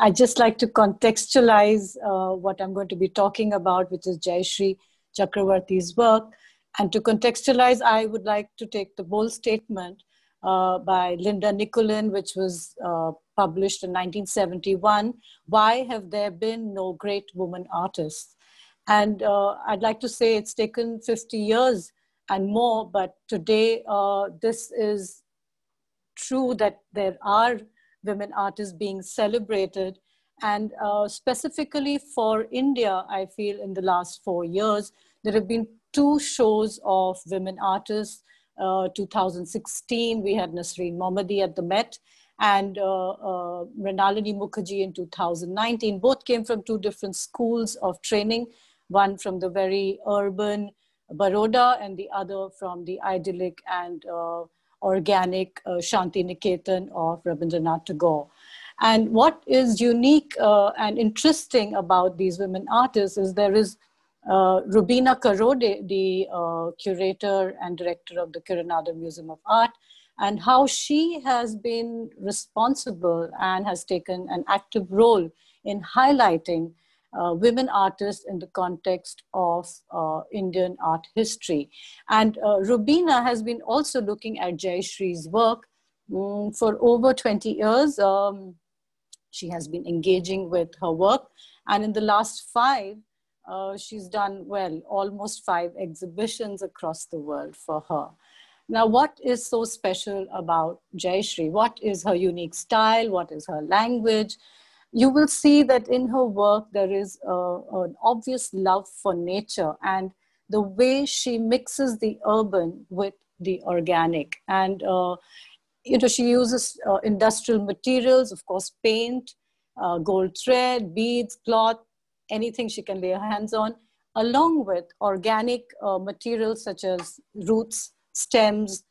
i just like to contextualize uh, what I'm going to be talking about, which is Jayashree Chakravarti's work. And to contextualize, I would like to take the bold statement uh, by Linda Nicolin, which was uh, published in 1971 Why Have There Been No Great Woman Artists? And uh, I'd like to say it's taken 50 years and more, but today uh, this is true that there are women artists being celebrated. And uh, specifically for India, I feel in the last four years, there have been two shows of women artists. Uh, 2016, we had Nasreen Momadi at the Met and uh, uh, Mukherjee in 2019. Both came from two different schools of training, one from the very urban Baroda and the other from the idyllic and uh, organic uh, Shanti Niketan of Rabindranath Tagore. And what is unique uh, and interesting about these women artists is there is uh, Rubina Karode, the uh, curator and director of the Kiranada Museum of Art, and how she has been responsible and has taken an active role in highlighting uh, women artists in the context of uh, Indian art history. And uh, Rubina has been also looking at Jayashree's work um, for over 20 years. Um, she has been engaging with her work. And in the last five, uh, she's done well, almost five exhibitions across the world for her. Now, what is so special about Jayashree? What is her unique style? What is her language? you will see that in her work there is a, an obvious love for nature and the way she mixes the urban with the organic and uh, you know she uses uh, industrial materials of course paint uh, gold thread beads cloth anything she can lay her hands on along with organic uh, materials such as roots stems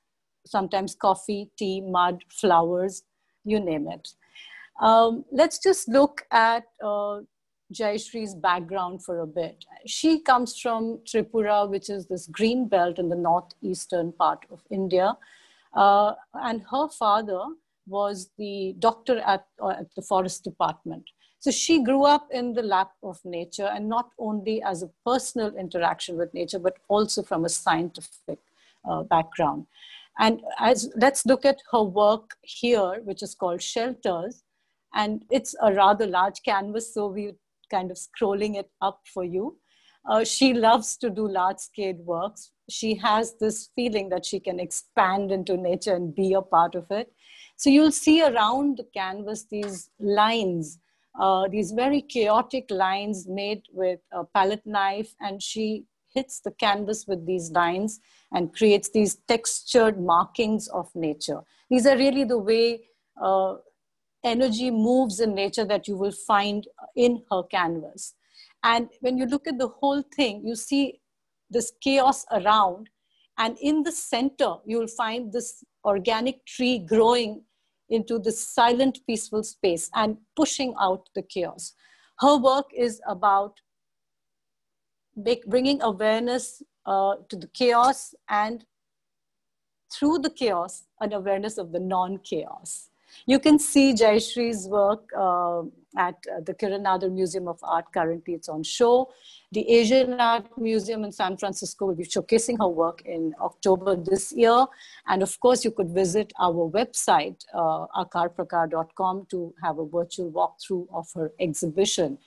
sometimes coffee tea mud flowers you name it um, let's just look at uh, Jayashree's background for a bit. She comes from Tripura, which is this green belt in the northeastern part of India. Uh, and her father was the doctor at, uh, at the forest department. So she grew up in the lap of nature and not only as a personal interaction with nature, but also from a scientific uh, background. And as let's look at her work here, which is called Shelters, and it's a rather large canvas, so we are kind of scrolling it up for you. Uh, she loves to do large scale works. She has this feeling that she can expand into nature and be a part of it. So you'll see around the canvas these lines, uh, these very chaotic lines made with a palette knife, and she hits the canvas with these lines and creates these textured markings of nature. These are really the way uh, energy moves in nature that you will find in her canvas. And when you look at the whole thing, you see this chaos around. And in the center, you'll find this organic tree growing into this silent, peaceful space and pushing out the chaos. Her work is about make, bringing awareness uh, to the chaos and through the chaos, an awareness of the non-chaos. You can see Jayashree's work uh, at uh, the Kiran Museum of Art. Currently, it's on show. The Asian Art Museum in San Francisco will be showcasing her work in October this year. And of course, you could visit our website, uh, akarprakar.com, to have a virtual walkthrough of her exhibition.